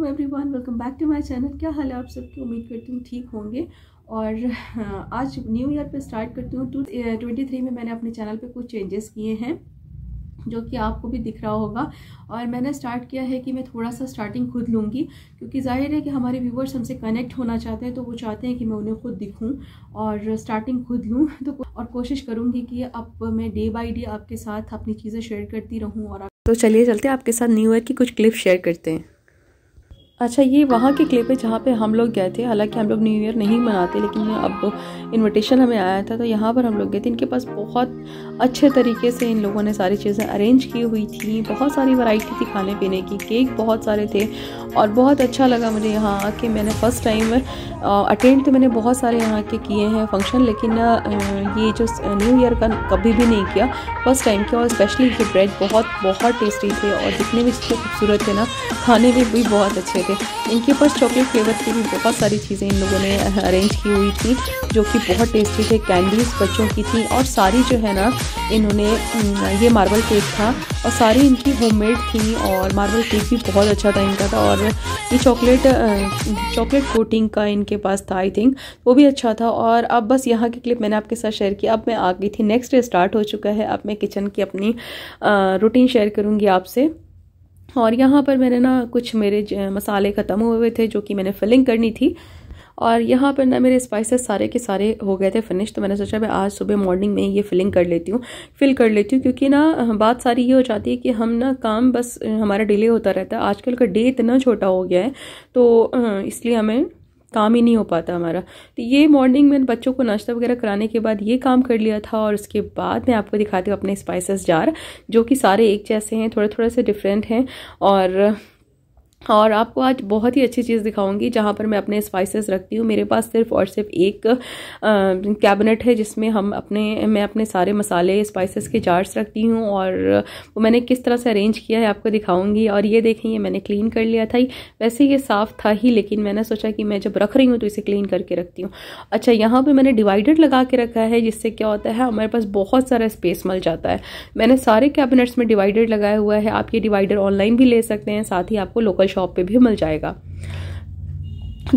to everyone welcome back to my channel क्या हाल है आप सबकी उम्मीद करती हूँ ठीक होंगे और हाँ, आज न्यू ईयर पे स्टार्ट करती हूँ टू ट्वेंटी थ्री में मैंने अपने चैनल पे कुछ चेंजेस किए हैं जो कि आपको भी दिख रहा होगा और मैंने स्टार्ट किया है कि मैं थोड़ा सा स्टार्टिंग खुद लूँगी क्योंकि जाहिर है कि हमारे व्यूवर्स हमसे कनेक्ट होना चाहते हैं तो वो चाहते हैं कि मैं उन्हें खुद दिखूँ और स्टार्टिंग खुद लूँ तो और कोशिश करूँगी कि अब मैं डे बाई डे आपके साथ अपनी चीज़ें शेयर करती रहूँ और तो चलिए चलते हैं आपके साथ न्यू ईयर की कुछ क्लिप शेयर करते हैं अच्छा ये वहाँ के क्लिप है जहाँ पे हम लोग गए थे हालांकि हम लोग न्यू ईयर नहीं मनाते लेकिन अब इनविटेशन हमें आया था तो यहाँ पर हम लोग गए थे इनके पास बहुत अच्छे तरीके से इन लोगों ने सारी चीज़ें अरेंज की हुई थी बहुत सारी वैरायटी थी खाने पीने की केक बहुत सारे थे और बहुत अच्छा लगा मुझे यहाँ आके मैंने फ़र्स्ट टाइम अटेंड तो मैंने बहुत सारे यहाँ के किए हैं फंक्शन लेकिन ये जो न्यू ईयर का कभी भी नहीं किया फर्स्ट टाइम किया और स्पेशली ये ब्रेड बहुत बहुत टेस्टी थे और जितने भी इसको खूबसूरत थे ना खाने में भी बहुत अच्छे थे इनके पास चॉकलेट फ्लेवर की भी बहुत सारी चीज़ें इन लोगों ने अरेंज की हुई थी जो कि बहुत टेस्टी थे कैंडीज़ बच्चों की थी और सारी जो है ना इन्होंने ये मार्बल केक था और सारी इनकी होममेड थी और मार्बल केक भी बहुत अच्छा था इनका था और और ये चॉकलेट चॉकलेट कोटिंग का इनके पास था आई थिंक वो भी अच्छा था और अब बस यहाँ की क्लिप मैंने आपके साथ शेयर की अब मैं आ गई थी नेक्स्ट डे स्टार्ट हो चुका है अब मैं किचन की अपनी रूटीन शेयर करूँगी आपसे और यहाँ पर मैंने ना कुछ मेरे मसाले ख़त्म हुए हुए थे जो कि मैंने फिलिंग करनी थी और यहाँ पर ना मेरे स्पाइसेस सारे के सारे हो गए थे फिनिश तो मैंने सोचा मैं आज सुबह मॉर्निंग में ये फिलिंग कर लेती हूँ फिल कर लेती हूँ क्योंकि ना बात सारी ये हो जाती है कि हम ना काम बस हमारा डिले होता रहता है आजकल का डे इतना छोटा हो गया है तो इसलिए हमें काम ही नहीं हो पाता हमारा तो ये मॉर्निंग में बच्चों को नाश्ता वगैरह कराने के बाद ये काम कर लिया था और उसके बाद मैं आपको दिखाती हूँ अपने स्पाइसेस जार जो कि सारे एक जैसे हैं थोड़े थोड़े से डिफरेंट हैं और और आपको आज बहुत ही अच्छी चीज़ दिखाऊंगी जहाँ पर मैं अपने स्पाइसेस रखती हूँ मेरे पास सिर्फ और सिर्फ एक कैबिनेट है जिसमें हम अपने मैं अपने सारे मसाले स्पाइसेस के जार्स रखती हूँ और वो मैंने किस तरह से अरेंज किया है आपको दिखाऊंगी और ये देखें ये मैंने क्लीन कर लिया था ही वैसे ये साफ़ था ही लेकिन मैंने सोचा कि मैं जब रख रही हूँ तो इसे क्लीन करके रखती हूँ अच्छा यहाँ पर मैंने डिवाइडर लगा के रखा है जिससे क्या होता है हमारे पास बहुत सारा स्पेस मिल जाता है मैंने सारे कैबिनेट्स में डिवाइडर लगाया हुआ है आप ये डिवाइडर ऑनलाइन भी ले सकते हैं साथ ही आपको लोकल शॉप पे भी मिल जाएगा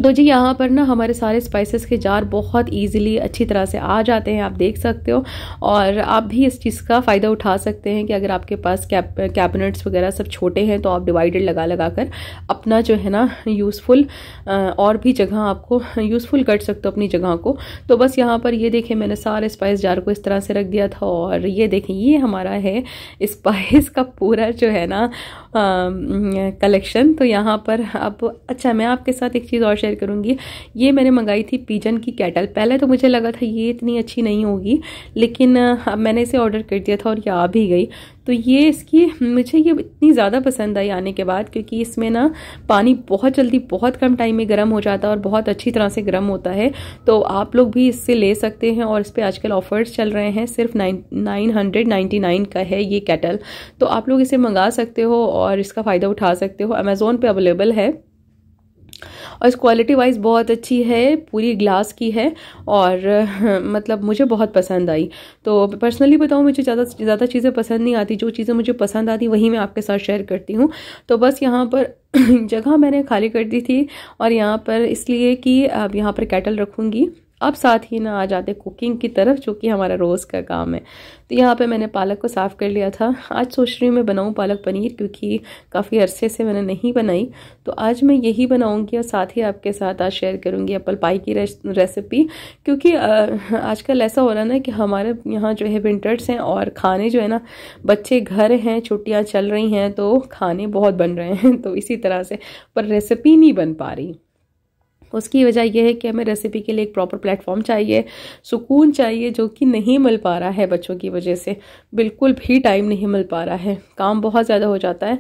तो जी यहाँ पर ना हमारे सारे स्पाइसेस के जार बहुत इजीली अच्छी तरह से आ जाते हैं आप देख सकते हो और आप भी इस चीज़ का फ़ायदा उठा सकते हैं कि अगर आपके पास कैप कैबिनेट्स वगैरह सब छोटे हैं तो आप डिवाइडेड लगा लगा कर अपना जो है ना यूज़फुल और भी जगह आपको यूज़फुल कर सकते हो अपनी जगह को तो बस यहाँ पर ये देखें मैंने सारे स्पाइस जार को इस तरह से रख दिया था और ये देखें ये हमारा है इस्पाइस का पूरा जो है ना कलेक्शन तो यहाँ पर अब अच्छा मैं आपके साथ एक चीज़ और और शेयर करूंगी ये मैंने मंगाई थी पिजन की कैटल पहले तो मुझे लगा था ये इतनी अच्छी नहीं होगी लेकिन अब मैंने इसे ऑर्डर कर दिया था और ये आ भी गई तो ये इसकी मुझे ये इतनी ज़्यादा पसंद आई आने के बाद क्योंकि इसमें ना पानी बहुत जल्दी बहुत कम टाइम में गर्म हो जाता है और बहुत अच्छी तरह से गर्म होता है तो आप लोग भी इससे ले सकते हैं और इस पर आजकल ऑफ़र्स चल रहे हैं सिर्फ नाइन हंड्रेड नाइन्टी नाइन का है ये कैटल तो आप लोग इसे मंगा सकते हो और इसका फ़ायदा उठा सकते हो अमेज़ोन पर अवेलेबल है और इस क्वालिटी वाइज बहुत अच्छी है पूरी ग्लास की है और मतलब मुझे बहुत पसंद आई तो पर्सनली बताऊँ मुझे ज़्यादा ज़्यादा चीज़ें पसंद नहीं आती जो चीज़ें मुझे पसंद आती वही मैं आपके साथ शेयर करती हूँ तो बस यहाँ पर जगह मैंने खाली कर दी थी और यहाँ पर इसलिए कि अब यहाँ पर कैटल रखूँगी अब साथ ही ना आ जाते कुकिंग की तरफ जो कि हमारा रोज़ का काम है तो यहाँ पे मैंने पालक को साफ़ कर लिया था आज सोच रही हूँ मैं बनाऊँ पालक पनीर क्योंकि काफ़ी अरसे से मैंने नहीं बनाई तो आज मैं यही बनाऊँगी और साथ ही आपके साथ आज शेयर करूँगी एप्पल पाई की रेसिपी क्योंकि आजकल ऐसा हो रहा ना कि हमारे यहाँ जो है विंटर्स हैं और खाने जो है ना बच्चे घर हैं छुट्टियाँ चल रही हैं तो खाने बहुत बन रहे हैं तो इसी तरह से पर रेसिपी नहीं बन पा रही उसकी वजह यह है कि हमें रेसिपी के लिए एक प्रॉपर प्लेटफॉर्म चाहिए सुकून चाहिए जो कि नहीं मिल पा रहा है बच्चों की वजह से बिल्कुल भी टाइम नहीं मिल पा रहा है काम बहुत ज़्यादा हो जाता है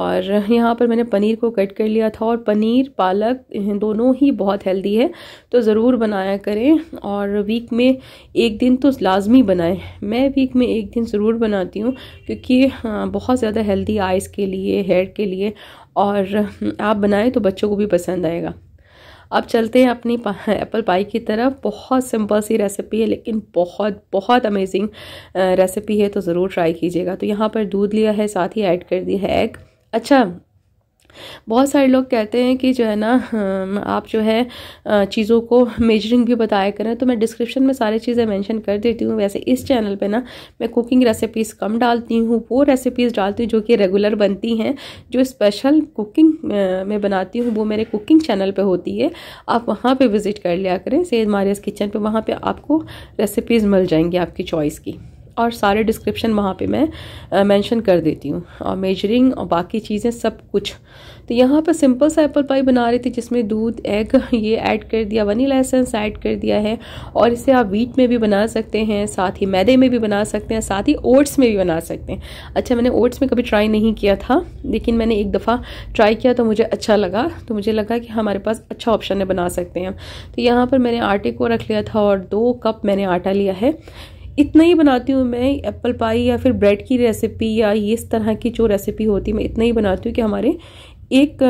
और यहाँ पर मैंने पनीर को कट कर लिया था और पनीर पालक दोनों ही बहुत हेल्दी है तो ज़रूर बनाया करें और वीक में एक दिन तो लाजमी बनाएं मैं वीक में एक दिन ज़रूर बनाती हूँ क्योंकि हाँ, बहुत ज़्यादा हेल्दी आइज़ के लिए हेयर के लिए और आप बनाएं तो बच्चों को भी पसंद आएगा अब चलते हैं अपनी पा, एप्पल पाई की तरफ बहुत सिंपल सी रेसिपी है लेकिन बहुत बहुत अमेजिंग रेसिपी है तो ज़रूर ट्राई कीजिएगा तो यहाँ पर दूध लिया है साथ ही ऐड कर दिया है एग अच्छा बहुत सारे लोग कहते हैं कि जो है ना आप जो है चीज़ों को मेजरिंग भी बताया करें तो मैं डिस्क्रिप्शन में सारी चीज़ें मेंशन कर देती हूँ वैसे इस चैनल पे ना मैं कुकिंग रेसिपीज़ कम डालती हूँ वो रेसिपीज़ डालती हूँ जो कि रेगुलर बनती हैं जो स्पेशल कुकिंग में बनाती हूँ वो मेरे कुकिंग चैनल पर होती है आप वहाँ पर विज़िट कर लिया करें सैद मारियस किचन पर वहाँ पर आपको रेसिपीज़ मिल जाएंगी आपकी चॉइस की और सारे डिस्क्रिप्शन वहाँ पे मैं मेंशन कर देती हूँ और मेजरिंग और बाकी चीज़ें सब कुछ तो यहाँ पर सिंपल सा एप्पल पाई बना रही थी जिसमें दूध एग ये ऐड कर दिया वनीला एसेंस ऐड कर दिया है और इसे आप वीट में भी बना सकते हैं साथ ही मैदे में भी बना सकते हैं साथ ही ओट्स में भी बना सकते हैं अच्छा मैंने ओट्स में कभी ट्राई नहीं किया था लेकिन मैंने एक दफ़ा ट्राई किया तो मुझे अच्छा लगा तो मुझे लगा कि हमारे पास अच्छा ऑप्शन है बना सकते हैं तो यहाँ पर मैंने आटे को रख लिया था और दो कप मैंने आटा लिया है इतना ही बनाती हूँ मैं एप्पल पाई या फिर ब्रेड की रेसिपी या ये इस तरह की जो रेसिपी होती है मैं इतना ही बनाती हूँ कि हमारे एक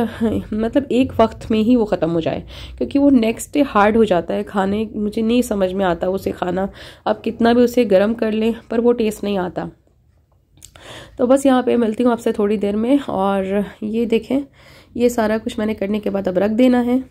मतलब एक वक्त में ही वो ख़त्म हो जाए क्योंकि वो नेक्स्ट डे हार्ड हो जाता है खाने मुझे नहीं समझ में आता उसे खाना आप कितना भी उसे गर्म कर लें पर वो टेस्ट नहीं आता तो बस यहाँ पे मिलती हूँ आपसे थोड़ी देर में और ये देखें ये सारा कुछ मैंने करने के बाद अब रख देना है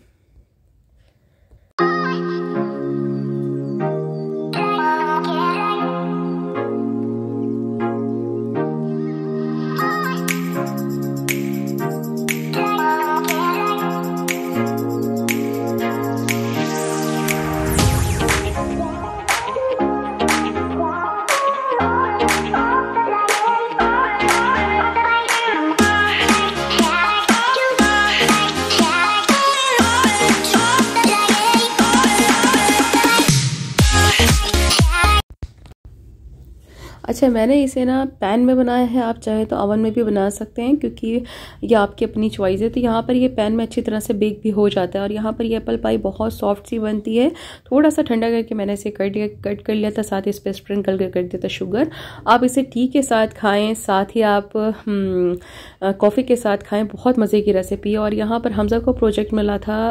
अच्छा मैंने इसे ना पैन में बनाया है आप चाहे तो अवन में भी बना सकते हैं क्योंकि ये आपकी अपनी चॉइस है तो यहाँ पर ये पैन में अच्छी तरह से बेक भी हो जाता है और यहाँ पर ये एप्पल पाई बहुत सॉफ्ट सी बनती है थोड़ा सा ठंडा करके मैंने इसे कट दिया कट कर लिया था साथ ही इस पर स्प्रिंकल कर कर दिया था शुगर आप इसे टी के साथ खाएँ साथ ही आप कॉफ़ी हम्म, के साथ खाएँ बहुत मज़े की रेसिपी है और यहाँ पर हमज़ा को प्रोजेक्ट मिला था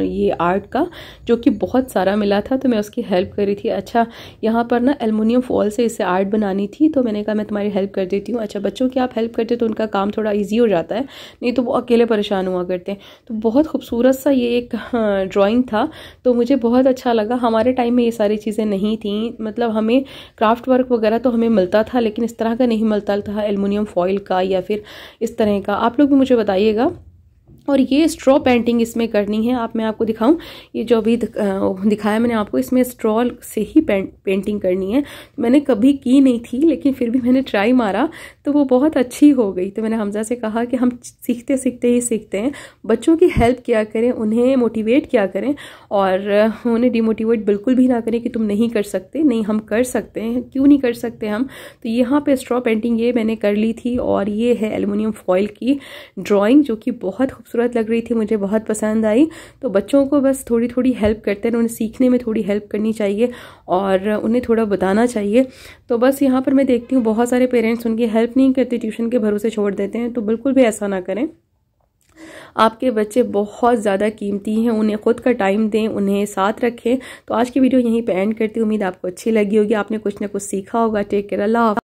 ये आर्ट का जो कि बहुत सारा मिला था तो मैं उसकी हेल्प करी थी अच्छा यहाँ पर ना एलमिनियम फॉल से इसे आर्ट बनाने बनानी थी तो मैंने कहा मैं तुम्हारी हेल्प कर देती हूँ अच्छा बच्चों की आप हेल्प करते हो तो उनका काम थोड़ा ईजी हो जाता है नहीं तो वो अकेले परेशान हुआ करते हैं तो बहुत खूबसूरत सा ये एक ड्राॅइंग हाँ, था तो मुझे बहुत अच्छा लगा हमारे टाइम में ये सारी चीज़ें नहीं थी मतलब हमें क्राफ्ट वर्क वगैरह तो हमें मिलता था लेकिन इस तरह का नहीं मिलता था एलमिनियम फॉइल का या फिर इस तरह का आप लोग भी मुझे बताइएगा और ये स्ट्रॉ पेंटिंग इसमें करनी है आप मैं आपको दिखाऊं ये जो अभी दिखाया मैंने आपको इसमें स्ट्रॉ से ही पेंट, पेंटिंग करनी है तो मैंने कभी की नहीं थी लेकिन फिर भी मैंने ट्राई मारा तो वो बहुत अच्छी हो गई तो मैंने हमजा से कहा कि हम सीखते सीखते ही सीखते हैं बच्चों की हेल्प क्या करें उन्हें मोटिवेट क्या करें और उन्हें डिमोटिवेट बिल्कुल भी ना करें कि तुम नहीं कर सकते नहीं हम कर सकते हैं क्यों नहीं कर सकते हम तो यहाँ पर स्ट्रॉ पेंटिंग ये मैंने कर ली थी और ये है एलुमिनियम फॉयल की ड्राॅइंग जो कि बहुत खूबसूरत खूबसूरत लग रही थी मुझे बहुत पसंद आई तो बच्चों को बस थोड़ी थोड़ी हेल्प करते हैं उन्हें सीखने में थोड़ी हेल्प करनी चाहिए और उन्हें थोड़ा बताना चाहिए तो बस यहाँ पर मैं देखती हूँ बहुत सारे पेरेंट्स उनकी हेल्प नहीं करते ट्यूशन के भरोसे छोड़ देते हैं तो बिल्कुल भी ऐसा ना करें आपके बच्चे बहुत ज़्यादा कीमती हैं उन्हें ख़ुद का टाइम दें उन्हें साथ रखें तो आज की वीडियो यहीं पे एंड करती हूँ उम्मीद आपको अच्छी लगी होगी आपने कुछ ना कुछ सीखा होगा टेक केयर अल्लाह